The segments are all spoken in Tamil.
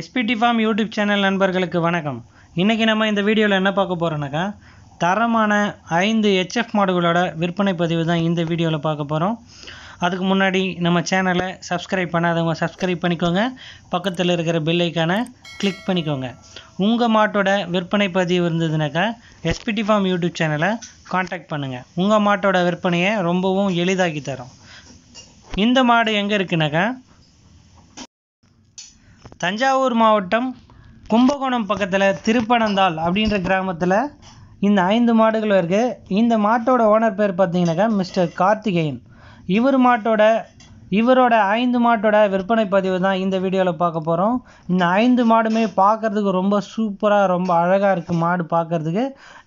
எஸ்பிடி ஃபார்ம் யூடியூப் சேனல் நண்பர்களுக்கு வணக்கம் இன்றைக்கி நம்ம இந்த வீடியோவில் என்ன பார்க்க போகிறோன்னாக்கா தரமான ஐந்து ஹெச்எஃப் மாடுகளோட விற்பனை பதிவு தான் இந்த வீடியோவில் பார்க்க போகிறோம் அதுக்கு முன்னாடி நம்ம சேனலை சப்ஸ்கிரைப் பண்ணாதவங்க சப்ஸ்கிரைப் பண்ணிக்கோங்க பக்கத்தில் இருக்கிற பெல்லைக்கான கிளிக் பண்ணிக்கோங்க உங்கள் மாட்டோட விற்பனை பதிவு இருந்ததுனாக்கா எஸ்பிடி ஃபார்ம் யூடியூப் சேனலை காண்டாக்ட் பண்ணுங்கள் உங்கள் மாட்டோட விற்பனையை ரொம்பவும் எளிதாக்கி தரும் இந்த மாடு எங்கே இருக்குனாக்கா தஞ்சாவூர் மாவட்டம் கும்பகோணம் பக்கத்தில் திருப்பனந்தாள் அப்படின்ற கிராமத்தில் இந்த ஐந்து மாடுகள் இருக்குது இந்த மாட்டோட ஓனர் பேர் பார்த்தீங்கன்னாக்கா மிஸ்டர் கார்த்திகேயன் இவர் மாட்டோட இவரோட ஐந்து மாட்டோட விற்பனை பதிவு தான் இந்த வீடியோவில் பார்க்க போகிறோம் இந்த ஐந்து மாடுமே பார்க்குறதுக்கு ரொம்ப சூப்பராக ரொம்ப அழகாக இருக்குது மாடு பார்க்குறதுக்கு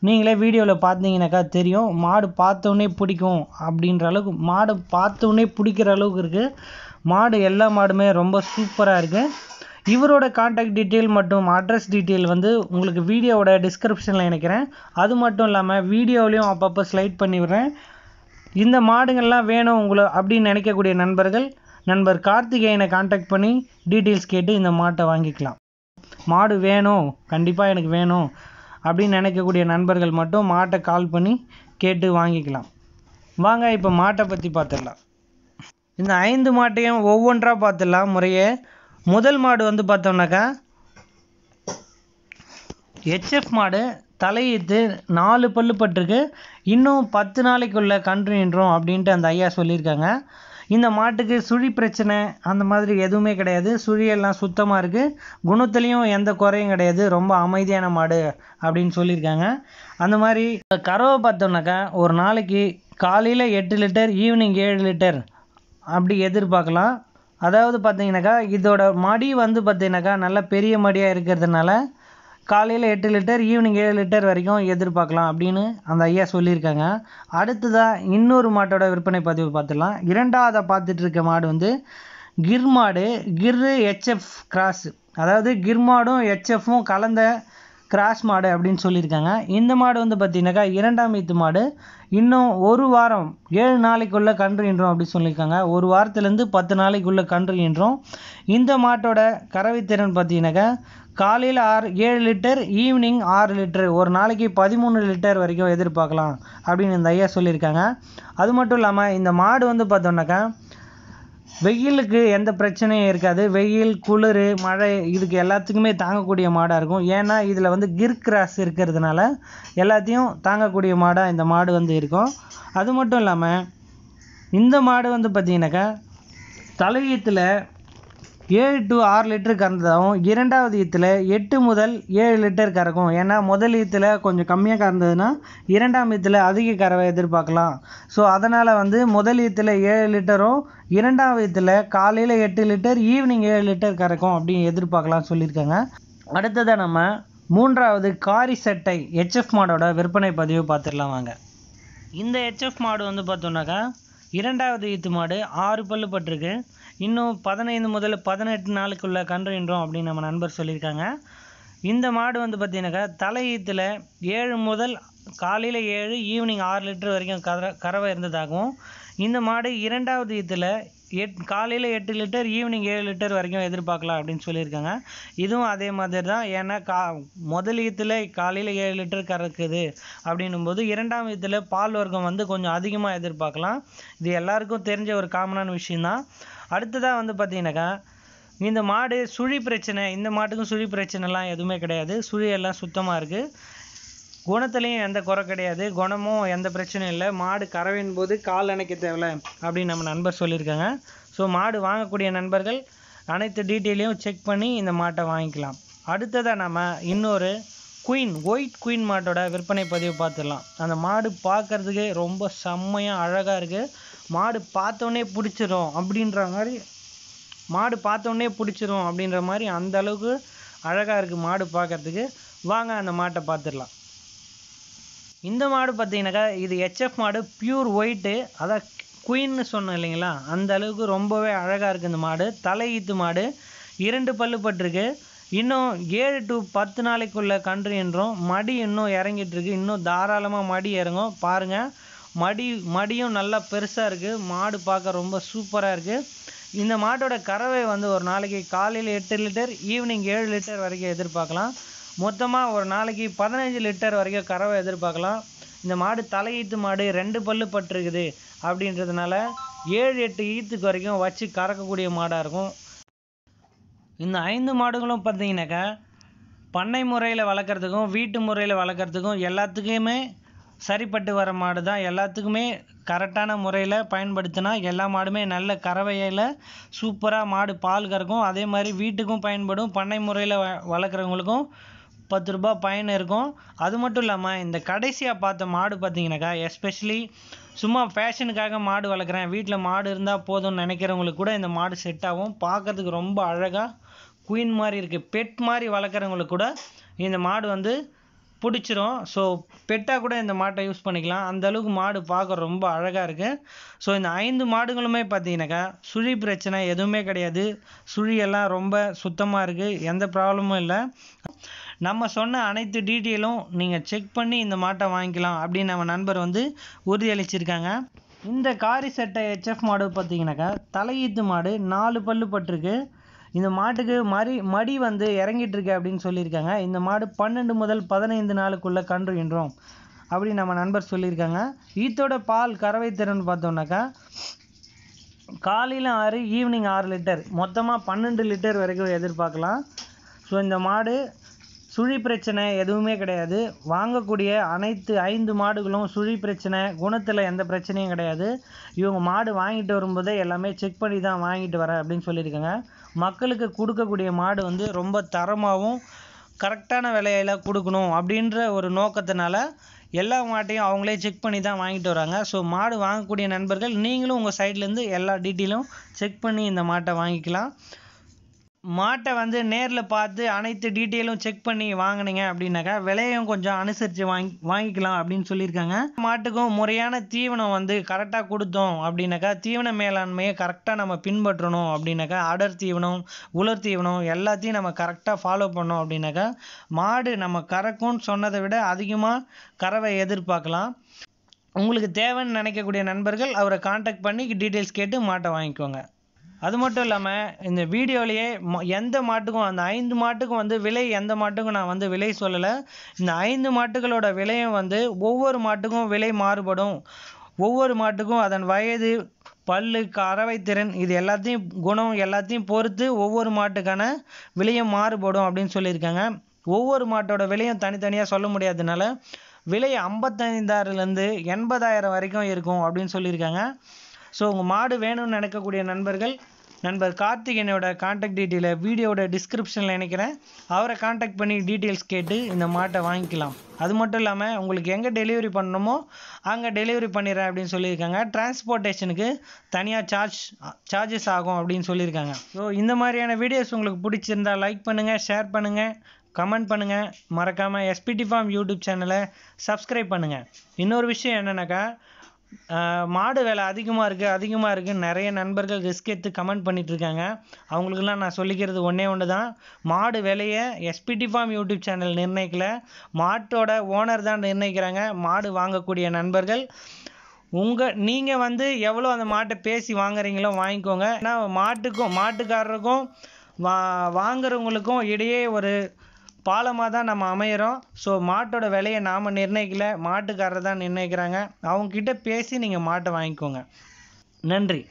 நீங்களே வீடியோவில் பார்த்தீங்கன்னாக்கா தெரியும் மாடு பார்த்தோன்னே பிடிக்கும் அப்படின்ற அளவுக்கு மாடு பார்த்தோன்னே பிடிக்கிற அளவுக்கு இருக்குது மாடு எல்லா மாடுமே ரொம்ப சூப்பராக இருக்குது இவரோட காண்டாக்ட் டீட்டெயில் மற்றும் அட்ரஸ் டீட்டெயில் வந்து உங்களுக்கு வீடியோவோட டிஸ்கிரிப்ஷனில் இணைக்கிறேன் அது மட்டும் இல்லாமல் வீடியோவிலையும் அப்பப்போ ஸ்லைட் பண்ணிவிடுறேன் இந்த மாடுங்கள்லாம் வேணும் உங்களை அப்படின்னு நினைக்கக்கூடிய நண்பர்கள் நண்பர் கார்த்திகேயனை காண்டாக்ட் பண்ணி டீட்டெயில்ஸ் கேட்டு இந்த மாட்டை வாங்கிக்கலாம் மாடு வேணும் கண்டிப்பாக எனக்கு வேணும் அப்படின்னு நினைக்கக்கூடிய நண்பர்கள் மட்டும் மாட்டை கால் பண்ணி கேட்டு வாங்கிக்கலாம் வாங்க இப்போ மாட்டை பற்றி பார்த்துடலாம் இந்த ஐந்து மாட்டையும் ஒவ்வொன்றா பார்த்துடலாம் முறையே முதல் மாடு வந்து பார்த்தோம்னாக்கா ஹெச்எஃப் மாடு தலையீத்து நாலு பல்லு பட்டிருக்கு இன்னும் பத்து நாளைக்குள்ளே கன்று நின்றோம் அப்படின்ட்டு அந்த ஐயா சொல்லியிருக்காங்க இந்த மாட்டுக்கு சுழி பிரச்சனை அந்த மாதிரி எதுவுமே கிடையாது சுழியெல்லாம் சுத்தமாக இருக்குது குணத்துலேயும் எந்த குறையும் கிடையாது ரொம்ப அமைதியான மாடு அப்படின்னு சொல்லியிருக்காங்க அந்த மாதிரி கறவை பார்த்தோம்னாக்கா ஒரு நாளைக்கு காலையில் எட்டு லிட்டர் ஈவினிங் ஏழு லிட்டர் அப்படி எதிர்பார்க்கலாம் அதாவது பார்த்தீங்கன்னாக்கா இதோட மடி வந்து பார்த்தீங்கன்னாக்கா நல்லா பெரிய மடியாக இருக்கிறதுனால காலையில் எட்டு லிட்டர் ஈவினிங் ஏழு லிட்டர் வரைக்கும் எதிர்பார்க்கலாம் அப்படின்னு அந்த ஐயா சொல்லியிருக்காங்க அடுத்ததாக இன்னொரு மாட்டோட விற்பனை பதிவு பார்த்துடலாம் இரண்டாவதாக பார்த்துட்டு இருக்க மாடு வந்து கிர் மாடு கிர் ஹெச்எஃப் கிராஸு அதாவது கிர் மாடும் ஹெச்எஃப்பும் கலந்த கிராஸ் மாடு அப்படின்னு சொல்லியிருக்காங்க இந்த மாடு வந்து பார்த்தீங்கன்னாக்கா இரண்டாம் வீத்து மாடு இன்னும் ஒரு வாரம் ஏழு நாளைக்குள்ளே கன்று என்றும் அப்படின்னு சொல்லியிருக்காங்க ஒரு வாரத்துலேருந்து பத்து நாளைக்குள்ளே கன்று என்றும் இந்த மாட்டோட கறவைத்திறன் பார்த்தீங்கன்னாக்கா காலையில் ஆறு ஏழு லிட்டர் ஈவினிங் ஆறு லிட்டர் ஒரு நாளைக்கு பதிமூணு லிட்டர் வரைக்கும் எதிர்பார்க்கலாம் அப்படின்னு இந்த ஐயா சொல்லியிருக்காங்க அது மட்டும் இல்லாமல் இந்த மாடு வந்து பார்த்தோம்னாக்கா வெயிலுக்கு எந்த பிரச்சனையும் இருக்காது வெயில் குளிர் மழை இதுக்கு எல்லாத்துக்குமே தாங்கக்கூடிய மாடாக இருக்கும் ஏன்னா இதில் வந்து கிர் கிராஸ் இருக்கிறதுனால எல்லாத்தையும் தாங்கக்கூடிய மாடாக இந்த மாடு வந்து இருக்கும் அது மட்டும் இல்லாமல் இந்த மாடு வந்து பார்த்திங்கனாக்கா தலையீத்தில் ஏழு டு ஆறு லிட்டர் கறந்ததாகவும் இரண்டாவது ஈத்தில் எட்டு முதல் ஏழு லிட்டர் கறக்கும் ஏன்னா முதல் ஈத்தில் கொஞ்சம் கம்மியாக கறந்ததுன்னா இரண்டாம் ஈத்தில் அதிக கறவை எதிர்பார்க்கலாம் ஸோ அதனால் வந்து முதல் ஈத்தில் ஏழு லிட்டரும் இரண்டாம் ஈத்தில் காலையில் எட்டு லிட்டர் ஈவினிங் ஏழு லிட்டர் கறக்கும் அப்படின்னு எதிர்பார்க்கலாம் சொல்லியிருக்காங்க அடுத்ததாக நம்ம மூன்றாவது காரி சட்டை ஹெச்எஃப் மாடோட விற்பனை பதிவு பார்த்துடலாம் வாங்க இந்த ஹெச்எஃப் மாடு வந்து பார்த்தோம்னாக்கா இரண்டாவது ஈத்து மாடு ஆறு பல்லு பட்டிருக்கு இன்னும் பதினைந்து முதல் பதினெட்டு நாளுக்குள்ளே கன்றுகின்றோம் அப்படின்னு நம்ம நண்பர் சொல்லியிருக்காங்க இந்த மாடு வந்து பார்த்தீங்கன்னாக்கா தலையீத்தில் ஏழு முதல் காலையில் ஏழு ஈவினிங் ஆறு லிட்டர் வரைக்கும் கற கறவை இருந்ததாகவும் இந்த மாடு இரண்டாவது ஈத்துல எட் காலையில் எட்டு லிட்டர் ஈவினிங் ஏழு லிட்டர் வரைக்கும் எதிர்பார்க்கலாம் அப்படின்னு சொல்லியிருக்காங்க இதுவும் அதே மாதிரி தான் ஏன்னா கா முதல் காலையில் ஏழு லிட்டர் கறக்குது அப்படின்னும் போது இரண்டாம் ஈத்தில் பால் வர்க்கம் வந்து கொஞ்சம் அதிகமாக எதிர்பார்க்கலாம் இது எல்லாருக்கும் தெரிஞ்ச ஒரு காமனான விஷயந்தான் அடுத்ததாக வந்து பார்த்திங்கனாக்கா இந்த மாடு சுழி பிரச்சனை இந்த மாட்டுக்கும் சுழி பிரச்சனைலாம் எதுவுமே கிடையாது சுழி எல்லாம் சுத்தமாக இருக்குது குணத்துலேயும் எந்த குறை கிடையாது குணமும் எந்த பிரச்சனையும் இல்லை மாடு கறவின் போது கால் அணைக்க தேவையில்ல அப்படின்னு நம்ம நண்பர் சொல்லியிருக்காங்க ஸோ மாடு வாங்கக்கூடிய நண்பர்கள் அனைத்து டீட்டெயிலையும் செக் பண்ணி இந்த மாட்டை வாங்கிக்கலாம் அடுத்ததாக நம்ம இன்னொரு குயின் ஒயிட் குயின் மாட்டோட விற்பனை பதிவு பார்த்துடலாம் அந்த மாடு பார்க்குறதுக்கு ரொம்ப செம்மையாக அழகாக இருக்குது மாடு பார்த்தோன்னே பிடிச்சிரும் அப்படின்ற மாதிரி மாடு பார்த்தோன்னே பிடிச்சிரும் அப்படின்ற மாதிரி அந்தளவுக்கு அழகாக இருக்குது மாடு பார்க்குறதுக்கு வாங்க அந்த மாட்டை பார்த்துடலாம் இந்த மாடு பார்த்தீங்கன்னாக்கா இது ஹெச்எஃப் மாடு பியூர் ஒயிட்டு அதான் குயின்னு சொன்னோம் இல்லைங்களா அந்த அளவுக்கு ரொம்பவே அழகாக இருக்குது இந்த மாடு தலையீத்து மாடு இரண்டு பல்லு பட்டிருக்கு இன்னும் ஏழு டு பத்து நாளைக்குள்ள கன்று என்றும் மடி இன்னும் இறங்கிட்டு இருக்கு இன்னும் தாராளமாக மடி இறங்கும் பாருங்கள் மடி மடியும் நல்லா பெருசாக இருக்குது மாடு பார்க்க ரொம்ப சூப்பராக இருக்குது இந்த மாட்டோட கறவை வந்து ஒரு நாளைக்கு காலையில் எட்டு லிட்டர் ஈவினிங் ஏழு லிட்டர் வரைக்கும் எதிர்பார்க்கலாம் மொத்தமாக ஒரு நாளைக்கு பதினஞ்சு லிட்டர் வரைக்கும் கறவை எதிர்பார்க்கலாம் இந்த மாடு தலையீத்து மாடு ரெண்டு பல்லு பட்டிருக்குது அப்படின்றதுனால ஏழு எட்டு ஈத்துக்கு வரைக்கும் வச்சு கறக்கக்கூடிய மாடாக இருக்கும் இந்த ஐந்து மாடுகளும் பார்த்தீங்கன்னாக்கா பண்ணை முறையில் வளர்க்குறதுக்கும் வீட்டு முறையில் வளர்க்குறதுக்கும் எல்லாத்துக்குமே சரிப்பட்டு வர மாடு தான் எல்லாத்துக்குமே கரெக்டான முறையில் பயன்படுத்தினா எல்லா மாடுமே நல்ல கறவையில் சூப்பராக மாடு பால் கறக்கும் அதே மாதிரி வீட்டுக்கும் பயன்படும் பண்ணை முறையில் வ வளர்க்குறவங்களுக்கும் பத்து ரூபாய் பயன் இருக்கும் அது மட்டும் இல்லாமல் இந்த கடைசியாக பார்த்த மாடு பார்த்தீங்கன்னாக்கா எஸ்பெஷலி சும்மா ஃபேஷனுக்காக மாடு வளர்க்குறேன் வீட்டில் மாடு இருந்தால் போதும்னு நினைக்கிறவங்களுக்கு கூட இந்த மாடு செட் ஆகும் பார்க்குறதுக்கு ரொம்ப அழகாக குயின் மாதிரி இருக்குது பெட் மாதிரி வளர்க்குறவங்களுக்கு கூட இந்த மாடு வந்து பிடிச்சிரும் ஸோ பெட்டாக கூட இந்த மாட்டை யூஸ் பண்ணிக்கலாம் அந்தளவுக்கு மாடு பார்க்க ரொம்ப அழகாக இருக்குது ஸோ இந்த ஐந்து மாடுகளுமே பார்த்தீங்கன்னாக்கா சுழி பிரச்சனை எதுவுமே கிடையாது சுழியெல்லாம் ரொம்ப சுத்தமாக இருக்குது எந்த ப்ராப்ளமும் இல்லை நம்ம சொன்ன அனைத்து டீட்டெயிலும் நீங்கள் செக் பண்ணி இந்த மாட்டை வாங்கிக்கலாம் அப்படின்னு நம்ம நண்பர் வந்து உறுதியளிச்சிருக்காங்க இந்த காரி சட்டை ஹெச்எஃப் மாடு பார்த்தீங்கன்னாக்கா தலையீத்து மாடு நாலு பல்லு பட்டிருக்கு இந்த மாட்டுக்கு மறி மடி வந்து இறங்கிட்டு இருக்கு அப்படின்னு சொல்லியிருக்காங்க இந்த மாடு பன்னெண்டு முதல் பதினைந்து நாளுக்குள்ளே கன்று கன்றுகின்றோம் அப்படி நம்ம நண்பர் சொல்லியிருக்காங்க ஈத்தோட பால் கறவை திறன் பார்த்தோம்னாக்கா காலையில் ஆறு ஈவினிங் ஆறு லிட்டர் மொத்தமாக பன்னெண்டு லிட்டர் வரைக்கும் எதிர்பார்க்கலாம் ஸோ இந்த மாடு சுழி பிரச்சனை எதுவுமே கிடையாது வாங்கக்கூடிய அனைத்து ஐந்து மாடுகளும் சுழி பிரச்சனை குணத்தில் எந்த பிரச்சனையும் கிடையாது இவங்க மாடு வாங்கிட்டு வரும்போதே எல்லாமே செக் பண்ணி தான் வாங்கிட்டு வரேன் அப்படின்னு சொல்லியிருக்காங்க மக்களுக்கு கொடுக்கக்கூடிய மாடு வந்து ரொம்ப தரமாகவும் கரெக்டான விலையில கொடுக்கணும் அப்படின்ற ஒரு நோக்கத்தினால எல்லா மாட்டையும் அவங்களே செக் பண்ணி தான் வாங்கிட்டு வராங்க ஸோ மாடு வாங்கக்கூடிய நண்பர்கள் நீங்களும் உங்கள் சைட்லேருந்து எல்லா டீட்டெயிலும் செக் பண்ணி இந்த மாட்டை வாங்கிக்கலாம் மாட்டை வந்து நேரில் பார்த்து அனைத்து டீட்டெயிலும் செக் பண்ணி வாங்கினீங்க அப்படின்னாக்கா விலையும் கொஞ்சம் அனுசரித்து வாங்கி வாங்கிக்கலாம் அப்படின்னு சொல்லியிருக்காங்க மாட்டுக்கும் முறையான தீவனம் வந்து கரெக்டாக கொடுத்தோம் அப்படின்னாக்கா தீவன மேலாண்மையை கரெக்டாக நம்ம பின்பற்றணும் அப்படின்னாக்கா அடர் தீவனம் உலர் தீவனம் எல்லாத்தையும் நம்ம கரெக்டாக ஃபாலோ பண்ணோம் அப்படின்னாக்கா மாடு நம்ம கறக்கும்னு சொன்னதை விட அதிகமாக கறவை எதிர்பார்க்கலாம் உங்களுக்கு தேவைன்னு நினைக்கக்கூடிய நண்பர்கள் அவரை காண்டாக்ட் பண்ணி டீட்டெயில்ஸ் கேட்டு மாட்டை வாங்கிக்கோங்க அது மட்டும் இல்லாமல் இந்த வீடியோலேயே எந்த மாட்டுக்கும் அந்த ஐந்து மாட்டுக்கும் வந்து விலை எந்த மாட்டுக்கும் நான் வந்து விலை சொல்லலை இந்த ஐந்து மாட்டுகளோட விலையும் வந்து ஒவ்வொரு மாட்டுக்கும் விலை மாறுபடும் ஒவ்வொரு மாட்டுக்கும் அதன் வயது பல்லு திறன் இது எல்லாத்தையும் குணம் எல்லாத்தையும் பொறுத்து ஒவ்வொரு மாட்டுக்கான விலையும் மாறுபடும் அப்படின்னு சொல்லியிருக்காங்க ஒவ்வொரு மாட்டோட விலையும் தனித்தனியாக சொல்ல முடியாததுனால விலை ஐம்பத்தைந்தாயிரம்லேருந்து எண்பதாயிரம் வரைக்கும் இருக்கும் அப்படின்னு சொல்லியிருக்காங்க ஸோ உங்கள் மாடு வேணும்னு நினைக்கக்கூடிய நண்பர்கள் நண்பர் கார்த்திகேயனோட காண்டாக்ட் டீட்டெயிலை வீடியோட டிஸ்கிரிப்ஷனில் நினைக்கிறேன் அவரை காண்டாக்ட் பண்ணி டீட்டெயில்ஸ் கேட்டு இந்த மாட்டை வாங்கிக்கலாம் அது மட்டும் இல்லாமல் உங்களுக்கு எங்கே டெலிவரி பண்ணணுமோ அங்கே டெலிவரி பண்ணிடுறேன் அப்படின்னு சொல்லியிருக்காங்க டிரான்ஸ்போர்ட்டேஷனுக்கு தனியாக சார்ஜ் சார்ஜஸ் ஆகும் அப்படின்னு சொல்லியிருக்காங்க ஸோ இந்த மாதிரியான வீடியோஸ் உங்களுக்கு பிடிச்சிருந்தால் லைக் பண்ணுங்கள் ஷேர் பண்ணுங்கள் கமெண்ட் பண்ணுங்கள் மறக்காமல் எஸ்பிடி ஃபார்ம் யூடியூப் சேனலை சப்ஸ்கிரைப் பண்ணுங்கள் இன்னொரு விஷயம் என்னென்னாக்கா மாடு விலை அதிகமாக இருக்குது அதிகமாக இருக்குதுன்னு நிறைய நண்பர்கள் ரிஸ்க் எடுத்து கமெண்ட் இருக்காங்க அவங்களுக்குலாம் நான் சொல்லிக்கிறது ஒன்றே ஒன்று தான் மாடு விலையை எஸ்பிடி ஃபார்ம் யூடியூப் சேனல் நிர்ணயிக்கல மாட்டோட ஓனர் தான் நிர்ணயிக்கிறாங்க மாடு வாங்கக்கூடிய நண்பர்கள் உங்கள் நீங்கள் வந்து எவ்வளோ அந்த மாட்டை பேசி வாங்குறீங்களோ வாங்கிக்கோங்க ஏன்னா மாட்டுக்கும் மாட்டுக்காரருக்கும் வா வாங்குறவங்களுக்கும் இடையே ஒரு பாலமாக தான் நம்ம அமையிறோம் ஸோ மாட்டோட விலையை நாம் நிர்ணயிக்கல மாட்டுக்காரர் தான் நிர்ணயிக்கிறாங்க அவங்கக்கிட்ட பேசி நீங்கள் மாட்டை வாங்கிக்கோங்க நன்றி